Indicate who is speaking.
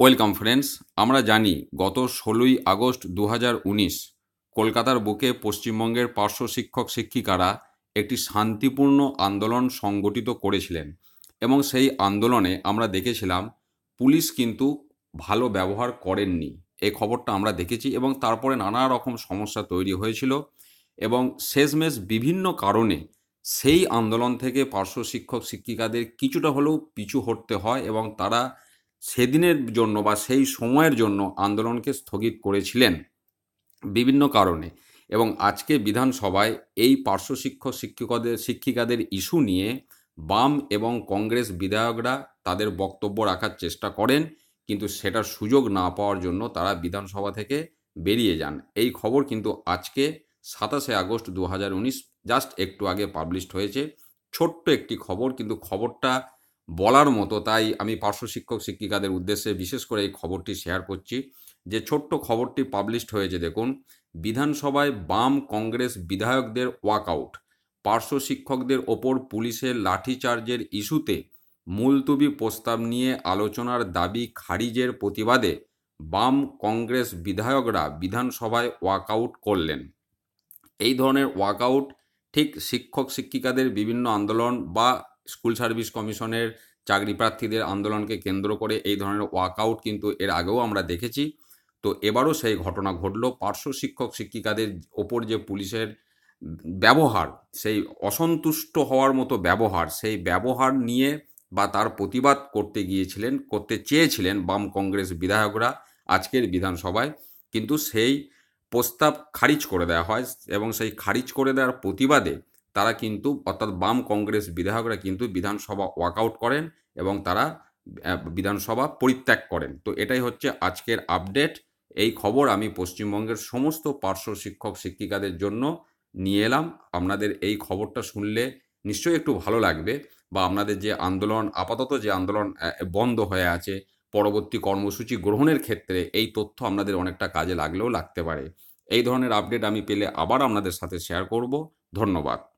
Speaker 1: welcome friends আমরা জানি গত ষোলোই আগস্ট দু কলকাতার বুকে পশ্চিমবঙ্গের পার্শ্ব শিক্ষক শিক্ষিকারা একটি শান্তিপূর্ণ আন্দোলন সংগঠিত করেছিলেন এবং সেই আন্দোলনে আমরা দেখেছিলাম পুলিশ কিন্তু ভালো ব্যবহার করেননি এই খবরটা আমরা দেখেছি এবং তারপরে নানা রকম সমস্যা তৈরি হয়েছিল এবং শেষমেশ বিভিন্ন কারণে সেই আন্দোলন থেকে পার্শ্ব শিক্ষক শিক্ষিকাদের কিছুটা হলেও পিছু হটতে হয় এবং তারা সেদিনের জন্য বা সেই সময়ের জন্য আন্দোলনকে স্থগিত করেছিলেন বিভিন্ন কারণে এবং আজকে বিধানসভায় এই পার্শ্ব শিক্ষক শিক্ষিকাদের শিক্ষিকাদের ইস্যু নিয়ে বাম এবং কংগ্রেস বিধায়করা তাদের বক্তব্য রাখার চেষ্টা করেন কিন্তু সেটার সুযোগ না পাওয়ার জন্য তারা বিধানসভা থেকে বেরিয়ে যান এই খবর কিন্তু আজকে সাতাশে আগস্ট দু জাস্ট একটু আগে পাবলিশড হয়েছে ছোট্ট একটি খবর কিন্তু খবরটা বলার মতো তাই আমি পার্শ্ব শিক্ষক শিক্ষিকাদের উদ্দেশ্যে বিশেষ করে এই খবরটি শেয়ার করছি যে ছোট্ট খবরটি পাবলিশড হয়েছে দেখুন বিধানসভায় বাম কংগ্রেস বিধায়কদের ওয়াকআউট পার্শ্ব শিক্ষকদের ওপর পুলিশের লাঠিচার্জের ইস্যুতে মুলতুবি প্রস্তাব নিয়ে আলোচনার দাবি খারিজের প্রতিবাদে বাম কংগ্রেস বিধায়করা বিধানসভায় ওয়াকআউট করলেন এই ধরনের ওয়াকআউট ঠিক শিক্ষক শিক্ষিকাদের বিভিন্ন আন্দোলন বা স্কুল সার্ভিস কমিশনের চাকরি প্রার্থীদের আন্দোলনকে কেন্দ্র করে এই ধরনের ওয়াকআউট কিন্তু এর আগেও আমরা দেখেছি তো এবারও সেই ঘটনা ঘটল পার্শ্ব শিক্ষক শিক্ষিকাদের ওপর যে পুলিশের ব্যবহার সেই অসন্তুষ্ট হওয়ার মতো ব্যবহার সেই ব্যবহার নিয়ে বা তার প্রতিবাদ করতে গিয়েছিলেন করতে চেয়েছিলেন বাম কংগ্রেস বিধায়করা আজকের বিধানসভায় কিন্তু সেই প্রস্তাব খারিজ করে দেওয়া হয় এবং সেই খারিজ করে দেওয়ার প্রতিবাদে তারা কিন্তু অর্থাৎ বাম কংগ্রেস বিধায়করা কিন্তু বিধানসভা ওয়াকআউট করেন এবং তারা বিধানসভা পরিত্যাগ করেন তো এটাই হচ্ছে আজকের আপডেট এই খবর আমি পশ্চিমবঙ্গের সমস্ত পার্শ্ব শিক্ষক শিক্ষিকাদের জন্য নিয়ে এলাম আপনাদের এই খবরটা শুনলে নিশ্চয়ই একটু ভালো লাগবে বা আপনাদের যে আন্দোলন আপাতত যে আন্দোলন বন্ধ হয়ে আছে পরবর্তী কর্মসূচি গ্রহণের ক্ষেত্রে এই তথ্য আপনাদের অনেকটা কাজে লাগলেও লাগতে পারে এই ধরনের আপডেট আমি পেলে আবার আপনাদের সাথে শেয়ার করব ধন্যবাদ